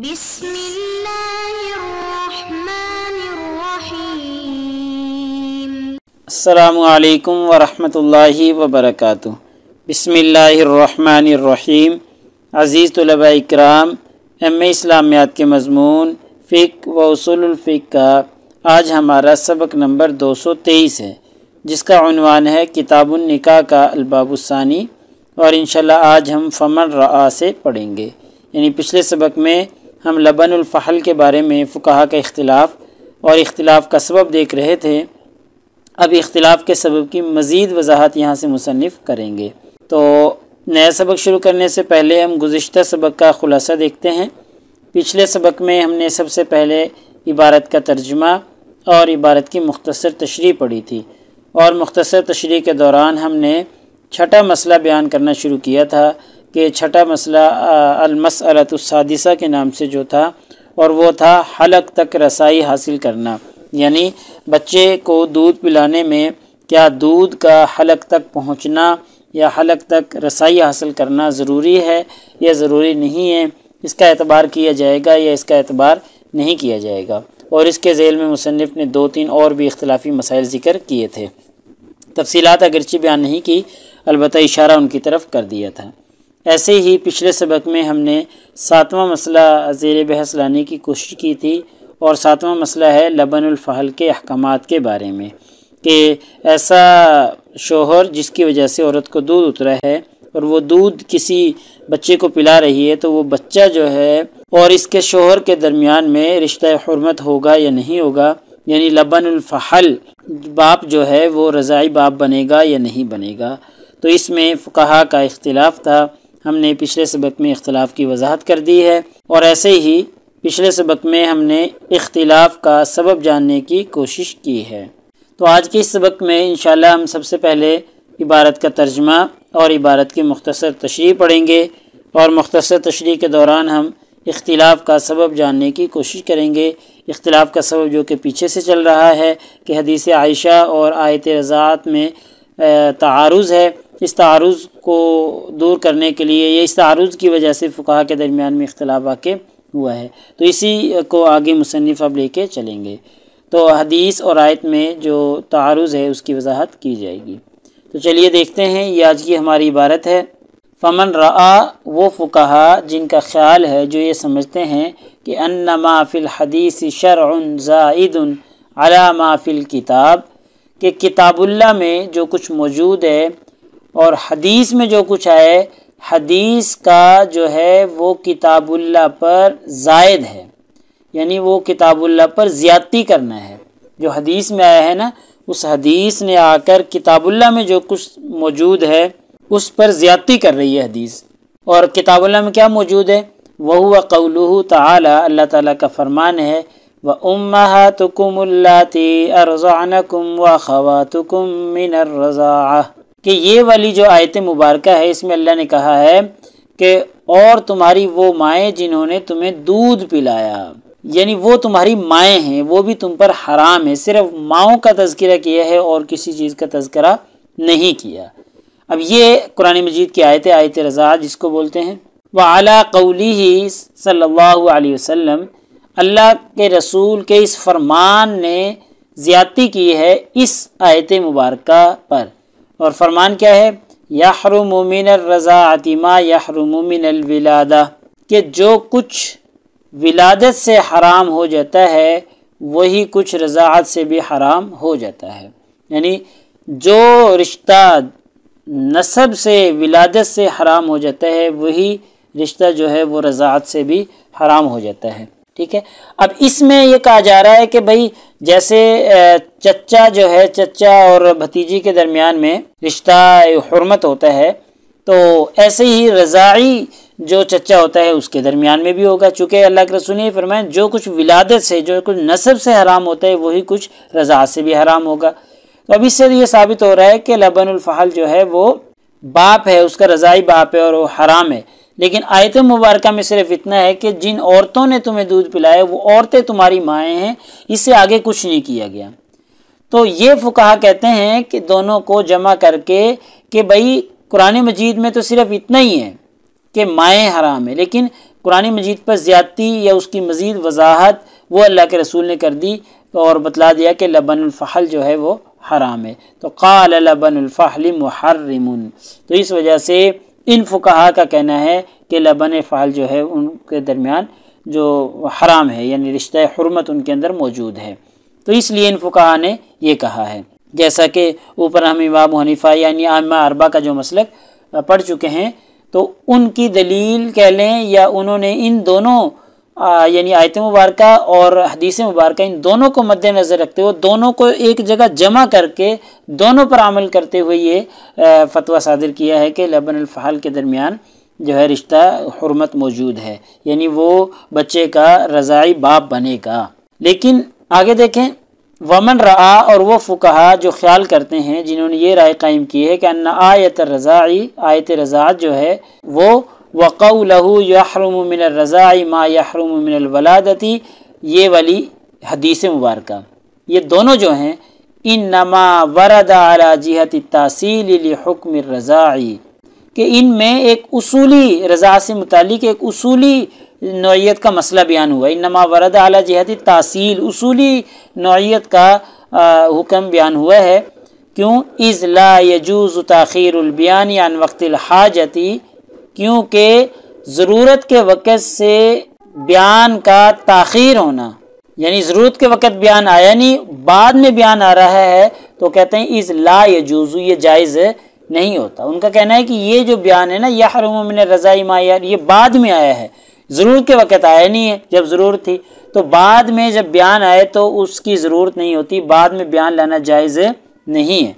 بسم الله الرحمن الرحيم السلام अज़ीज़ तलबा इकराम एम इस्लामियात के मजमून फ़िक व उसूलफ़िक का आज हमारा सबक नंबर दो सौ तेईस है जिसका उनवान है किताबुलनिका का अलबाबुसानी और इन आज हम फमन रआ से पढ़ेंगे यानी पिछले सबक में हम लबनफ़ल के बारे में फ़ुकाहा का इख्तिलाफ़ और इख्तिलाफ़ का सबब देख रहे थे अब इख्तिलाफ़ के सबब की मज़ीद वजाहत यहाँ से मुसनफ़ करेंगे तो नया सबक शुरू करने से पहले हम गुज्त सबक का ख़ुलासा देखते हैं पिछले सबक में हमने सबसे पहले इबारत का तर्जमा और इबारत की मुख्तसर तशरी पढ़ी थी और मुख्तसर तशरी के दौरान हमने छठा मसला बयान करना शुरू किया था कि छठा मसला अलमसलतुसादिसा के नाम से जो था और वो था हलक तक रसाई हासिल करना यानी बच्चे को दूध पिलाने में क्या दूध का हलक तक पहुंचना या हलक तक रसाई हासिल करना ज़रूरी है या ज़रूरी नहीं है इसका एतबार किया जाएगा या इसका एतबार नहीं किया जाएगा और इसके झेल में मुसनफ़ ने दो तीन और भी अख्तिलाफी मसाइल ज़िक्र किए थे तफसीत अगरचे बयान नहीं की अलबत् इशारा उनकी तरफ कर दिया था ऐसे ही पिछले सबक में हमने सातवां मसला जेर बहस लाने की कोशिश की थी और सातवां मसला है लबनफ़हल के अहकाम के बारे में कि ऐसा शोहर जिसकी वजह से औरत को दूध उतरा है और वो दूध किसी बच्चे को पिला रही है तो वो बच्चा जो है और इसके शोहर के दरमियान में रिश्ता हरमत होगा या नहीं होगा यानी लबनफ़हल बाप जो है वो रज़ाई बाप बनेगा या नहीं बनेगा तो इसमें फ़ुकाहा का इख्तलाफ था हमने पिछले सबक में इख्तलाफ की वजाहत कर दी है और ऐसे ही पिछले सबक में हमने इख्तलाफ का सबब जानने की कोशिश की है तो आज के इस सबक में इन हम सबसे पहले इबारत का तर्जमा और इबारत की मुख्तर तशरी पढ़ेंगे और मुख्तर तशरी के दौरान हम इख्तलाफ का सबब जानने की कोशिश करेंगे इख्तलाफ का सबब जो कि पीछे से चल रहा है कि हदीस आयशा और आयत रज़ात में तारुज़ है इस तारुज़ को दूर करने के लिए या इस तारुज की वजह से फुका के दरमियान में इख्तलाफ वाक़ हुआ है तो इसी को आगे मुसनफ़ अब लेके चलेंगे तो हदीस और आयत में जो तारुज़ है उसकी वजाहत की जाएगी तो चलिए देखते हैं ये आज की हमारी इबारत है फ़मन रहा वो फुका जिनका ख्याल है जो ये समझते हैं कि अन्नमा माफिल हदीस शरउन जाइदन अला माफिल किताब के किताबुल्ला में जो कुछ मौजूद है और हदीस में जो कुछ आए हदीस का जो है वो किताबुल्ला पर जायद है यानी वो किताबुल्ला पर ज़्यादती करना है जो हदीस में आया है ना उस हदीस ने आकर किताबुल्ला में जो कुछ मौजूद है उस पर ज़्यादती कर रही है हदीस और किताबुल्ला में क्या मौजूद है वह व कौलू तला अल्लाह ताला का फरमान है व उम्मा अरजान कुम व ख़वातुकुम मिन रज़ा कि ये वाली जो आयत मुबारक है इसमें अल्लाह ने कहा है कि और तुम्हारी वो माएँ जिन्होंने तुम्हें दूध पिलाया यानी वो तुम्हारी माएँ हैं वो भी तुम पर हराम है सिर्फ माओं का तस्करा किया है और किसी चीज़ का तस्करा नहीं किया अब ये कुरान मजीद की आयत आयत रज़ा जिसको बोलते हैं व अला कौली ही सल्ला वसम अल्लाह के रसूल के इस फरमान ने ज़्यादती की है इस आयत मुबारक पर और फरमान क्या है याहरूमिन रज़ातिमा याहरूमिन विलादा कि जो कुछ विलादत से हराम हो जाता है वही कुछ रज़ात से भी हराम हो जाता है यानी जो रिश्ता नसब से विलादत से हराम हो जाता है वही रिश्ता जो है वो रज़ात से भी हराम हो जाता है ठीक है अब इसमें ये कहा जा रहा है कि भाई जैसे चचा जो है चचा और भतीजी के दरमियान में रिश्ता हरमत होता है तो ऐसे ही रज़ाई जो चचा होता है उसके दरमियान में भी होगा चूँकि अल्लाह के रसूल ने फरमाया जो कुछ विलादत से जो कुछ नसब से हराम होता है वही कुछ रज़ा से भी हराम होगा तो अब इससे ये साबित हो रहा है कि लबनफहल जो है वो बाप है उसका रज़ाई बाप है और वो हराम है लेकिन आयत मुबारक में सिर्फ इतना है कि जिन औरतों ने तुम्हें दूध पिलाया वो औरतें तुम्हारी माएँ हैं इससे आगे कुछ नहीं किया गया तो ये फुकाहा कहते हैं कि दोनों को जमा करके कि भाई कुरान मजीद में तो सिर्फ इतना ही है कि माएँ हराम है लेकिन कुरान मजीद पर ज़्यादती या उसकी मज़ीद वजाहत वो अल्लाह के रसूल ने कर दी और बतला दिया कि लबनफ़ल जो है वो हराम है तो क़ाल लबनफ़ल तो इस वजह से इन फुकाहा का कहना है कि लबन फ़ाल जो है उनके दरमियान जो हराम है यानी रिश्ता हरमत उनके अंदर मौजूद है तो इसलिए इन फुकाहा ने यह कहा है जैसा कि ऊपर हम इमाम हनीफ़ा यानी आमा अरबा का जो मसलक पढ़ चुके हैं तो उनकी दलील कह लें या उन्होंने इन दोनों यानी आयत मुबारक और हदीस मुबारक इन दोनों को मद्देनज़र रखते हुए दोनों को एक जगह जमा करके दोनों पर अमल करते हुए ये फतवा सादिर किया है कि लबन अलफ़ाल के दरमियान जो है रिश्ता हरमत मौजूद है यानी वो बच्चे का रज़ाई बाप बनेगा लेकिन आगे देखें वमन रहा और वो फ़ुकहा जो ख्याल करते हैं जिन्होंने ये राय कायम की है कि अन्ना आयत रज़ाई आयत रज़ात जो है वो वक़ लहू यहरम मिन रज़ाई मा यहरम मिन वलादती ये वाली हदीस मुबारक ये दोनों जो हैं इन नमा वरद अला जिहत तहसील हुक्म रज़ाई कि इन में एक उसूली रज़ा से मुतलिक एक उसूली नौीयत का मसला बयान हुआ इन नमा वरद अला जिहत तहसील उसूली नौीयत का हुक्म बयान हुआ है क्यों इज़ ला यजूज़ बयान अन वक्तल हाजती क्योंकि ज़रूरत के वक़्त से बयान का तखीर होना यानी ज़रूरत के वक़्त बयान आया नहीं बाद में बयान आ रहा है तो कहते हैं इस ला ये जुजू ये जायज़ नहीं होता उनका कहना है कि ये जो बयान है ना यह हरमन रज़ाई मायर ये बाद में आया है ज़रूरत के वक़्त आया नहीं है जब ज़रूरत थी तो बाद में जब बयान आए तो उसकी ज़रूरत नहीं होती बाद में बयान लाना जायज़ नहीं है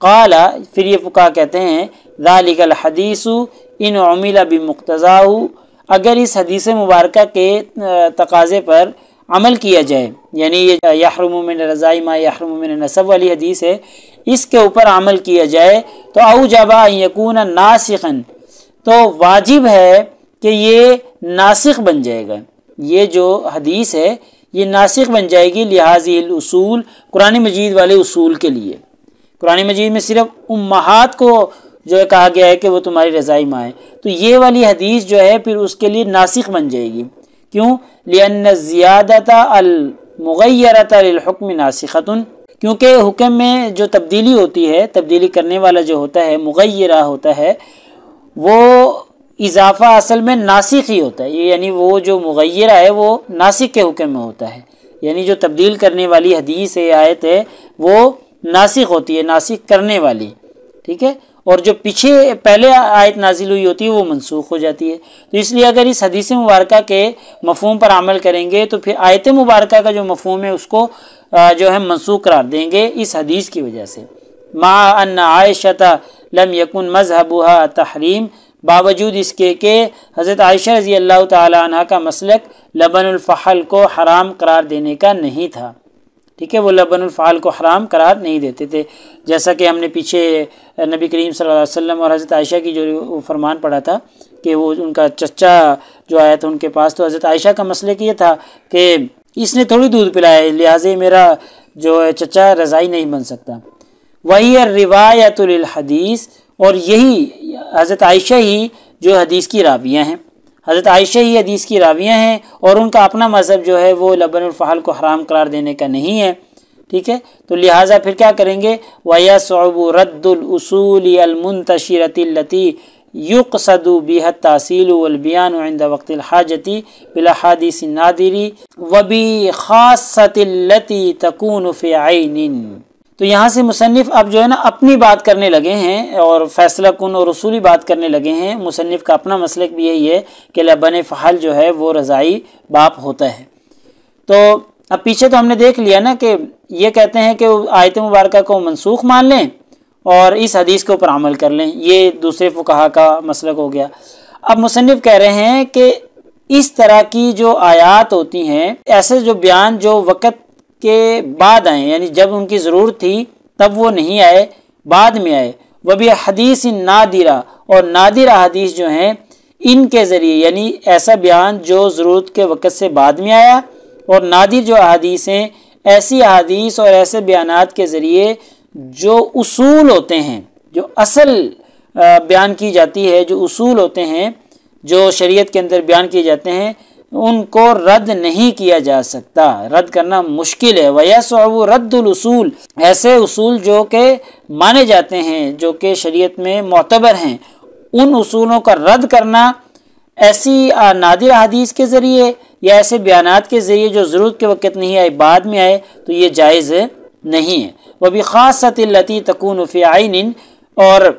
काला फिर ये फुका कहते हैं दालिकल हदीसु इन अमिला बमकतज़ा अगर इस हदीस मुबारक के तकाजे पर अमल किया जाए यानी ये याहरूमिन रज़ाई माँ नसब वाली हदीस है इसके ऊपर अमल किया जाए तो अवजबा यकून नासिकन तो वाजिब है कि ये नासिक बन जाएगा ये जो हदीस है ये नासिक बन जाएगी लिहाजी कुरानी मजीद वाले असूल के लिए कुरानी मजीद में सिर्फ उम्माहात को जो है कहा गया है कि वो तुम्हारी रज़ाई माँ है तो ये वाली हदीस जो है फिर उसके लिए नासिक बन जाएगी क्यों लियन ज़्यादता अलमगैरतम नासिकतन क्योंकि हुक्म में जो तब्दीली होती है तब्दीली करने वाला जो होता है मुगैरा होता है वो इजाफा असल में नासिक ही होता है यानी वो जो मुगैरा है वो नासिक के हुक्म में होता है यानी जो तब्दील करने वाली हदीस है आयत है वो नासिक होती है नासिक करने वाली ठीक है और जो पीछे पहले आयत नाजिल हुई होती है वो मनसूख हो जाती है तो इसलिए अगर इस हदीस मुबारक के मफहम पर अमल करेंगे तो फिर आयत मुबारक का जो मफहम है उसको जो है मनसूख करार देंगे इस हदीस की वजह से मा अन आयशता लम यकुन मजहबा तहरीम बावजूद इसके के हज़रत आयशा रज़ी अल्लाह तह का मसलक अलफ़ल को हराम करार देने का नहीं था ठीक है वो लबन को हराम करार नहीं देते थे जैसा कि हमने पीछे नबी करीम सल्लल्लाहु अलैहि वसल्लम और हज़रत आयशा की जो फरमान पढ़ा था कि वो उनका चचा जो आया था उनके पास तो हज़रत आयशा का मसले ये था कि इसने थोड़ी दूध पिलाया लिहाजे मेरा जो है चचा रज़ाई नहीं बन सकता वही रिवायतुल हदीस और यही हज़रत आयशा ही जो हदीस की रावियाँ हैं हज़रत आयशा ही हदीस की रावियाँ हैं और उनका अपना मज़हब जो है वो लबनफ़ाल को हराम करार देने का नहीं है ठीक है तो लिहाजा फिर क्या करेंगे वया सब रद्दुलसूलमनतशरती युक सदु बेहद तहसील वलबियान वक्त हाजती बिलाहादिस नादिरी वबी ख़ासती तकून आइन तो यहाँ से मुसनफ़ अब जो है ना अपनी बात करने लगे हैं और फैसला कन और रसूली बात करने लगे हैं मुसनफ़ का अपना मसलक भी यही है कि लबन फ़हल जो है वो रज़ाई बाप होता है तो अब पीछे तो हमने देख लिया ना कि ये कहते हैं कि आयत मुबारक को मनसूख मान लें और इस हदीस के ऊपर अमल कर लें ये दूसरे फुकाहा का मसलक हो गया अब मुसनफ़ कह रहे हैं कि इस तरह की जो आयात होती हैं ऐसे जो बयान जो वक़्त के बाद आए यानी जब उनकी ज़रूरत थी तब वो नहीं आए बाद में आए वह भी हदीस नादिरा और नादिरा हदीस जो हैं इनके ज़रिए यानी ऐसा बयान जो ज़रूरत के वक़्त से बाद में आया और नादिर जो अदीस हैं ऐसी अदीस और ऐसे बयान के ज़रिए जो असूल होते हैं जो असल बयान की जाती है जो असूल होते हैं जो शरीयत के अंदर बयान किए जाते हैं उनको रद्द नहीं किया जा सकता रद्द करना मुश्किल है वयसव रद्दुल ऐसे उसूल जो के माने जाते हैं जो कि शरीयत में मोतबर हैं उन उसूलों का रद्द करना ऐसी नादिर हदीस के ज़रिए या ऐसे बयान के ज़रिए जो ज़रूरत के वक़्त नहीं आए बाद में आए तो ये जायज़ नहीं है वह भी ख़ासती तकून फ़िन और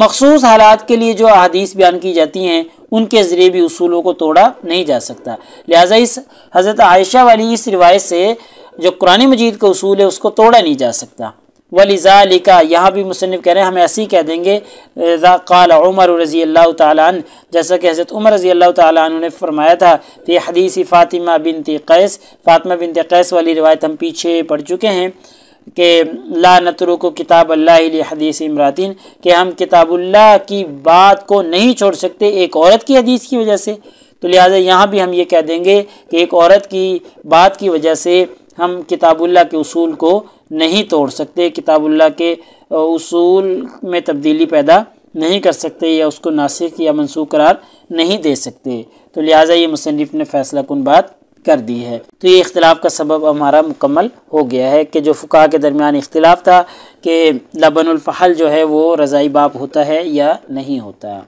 मखसूस हालात के लिए जो अदीस बयान की जाती हैं उनके ज़रिए भी उसूलों को तोड़ा नहीं जा सकता लिहाजा इस हज़रत आयशा वाली इस रिवायत से जो कुरानी मजीद का उसूल है उसको तोड़ा नहीं जा सकता वलिज़ा लिखा यहाँ भी मुसनफ़ कह रहे हैं हम ऐसे ही कह देंगे काल उमर रज़ी अल्लाह तन जैसा कि हज़रत उमर रज़ी अल्लाह तन ने फरमाया था कि हदीसी फ़ातिमा बिन तैस फ़ातिमा बिन तैस वाली रिवायत हम पीछे पढ़ चुके हैं कि ला नतरू को किताब अल्लाह हदीस इमरातिन के हम किताबुल्लाह की बात को नहीं छोड़ सकते एक औरत की हदीस की वजह से तो लिहाजा यहाँ भी हम ये कह देंगे कि एक औरत की बात की वजह से हम किताबुल्ला के उसूल को नहीं तोड़ सकते किताबुल्लाह के उसूल में तब्दीली पैदा नहीं कर सकते या उसको नासिक या मनसूख करार नहीं दे सकते तो लिहाजा ये मुसनफ़ ने फ़ैसला कन बात कर दी है तो ये इख्तलाफ का सबब हमारा मुकम्मल हो गया है कि जो फ़ुका के दरमियान इख्तलाफ था कि लबनफ़ल जो है वो रज़ाई बाप होता है या नहीं होता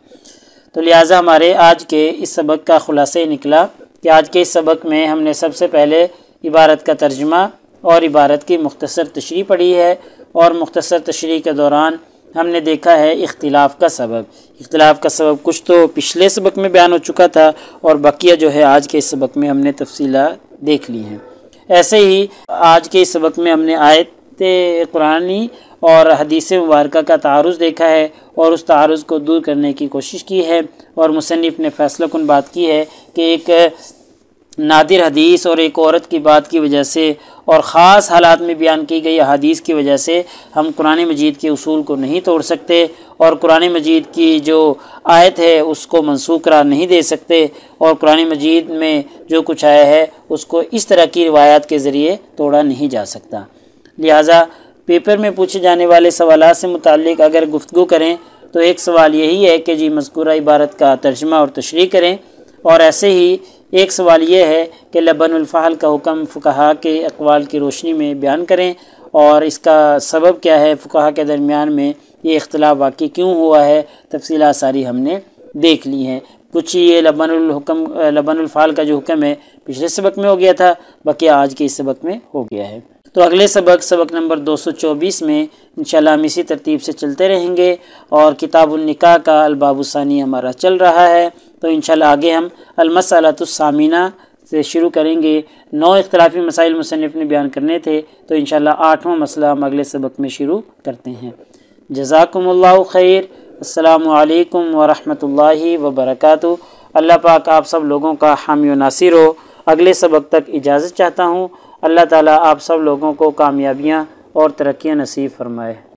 तो लिहाजा हमारे आज के इस सबक का ख़ुलासा ही निकला कि आज के इस सबक में हमने सबसे पहले इबारत का तर्जमा और इबारत की मुख्तसर तशरी पढ़ी है और मुख्तर तशरी के दौरान हमने देखा है इख्तिलाफ़ का सबब इख्तिलाफ़ का सबब कुछ तो पिछले सबक में बयान हो चुका था और बकिया जो है आज के इस सबक में हमने तफसीला देख ली हैं ऐसे ही आज के इस सबक में हमने आयत कुरानी और हदीस मुबारक का तारज़ देखा है और उस तारज़ को दूर करने की कोशिश की है और मुसनफ़ ने फैसला कन बात की है कि एक नादिर हदीस और एक औरत की बात की वजह से और ख़ास हालात में बयान की गई हदीस की वजह से हम कुरान मजीद के असूल को नहीं तोड़ सकते और कुरान मजीद की जो आयत है उसको मनसूख करार नहीं दे सकते और कुरान मजीद में जो कुछ आया है उसको इस तरह की रवायात के ज़रिए तोड़ा नहीं जा सकता लिहाजा पेपर में पूछे जाने वाले सवाल से मुतल अगर गुफ्तु करें तो एक सवाल यही है कि जी मذकूरा इबारत का तर्जमा और तशरी करें और ऐसे ही एक सवाल यह है कि लबनफ़ाल का हुक्म फ़ुकहा के अकवाल की रोशनी में बयान करें और इसका सबब क्या है फ़ुकहा के दरमियान में ये इख्तलाफ वाक़ क्यों हुआ है तफसीला सारी हमने देख ली हैं कुछ ये लबनकम लबनफ़ाल का जो हुक्म है पिछले सबक में हो गया था बाकी आज के इस सबक में हो गया है तो अगले सबक सबक नंबर 224 में इंशाल्लाह हम इसी तरतीब से चलते रहेंगे और किताबुल निका का अलबाबुसानी हमारा चल रहा है तो इन आगे हम अलमसलातुसामीना से शुरू करेंगे नौ इख्तलाफी मसाइल मुसनफ़ ने बयान करने थे तो इन आठवां मसला हम अगले सबक में शुरू करते हैं जजाकमल खैर अल्लाम वरहमल वबरक अल्लाह पाक आप सब लोगों का हामी नासिर हो अगले सबक तक इजाज़त चाहता हूँ अल्लाह ताली आप सब लोगों को कामयाबियाँ और तरक्या नसीब फरमाए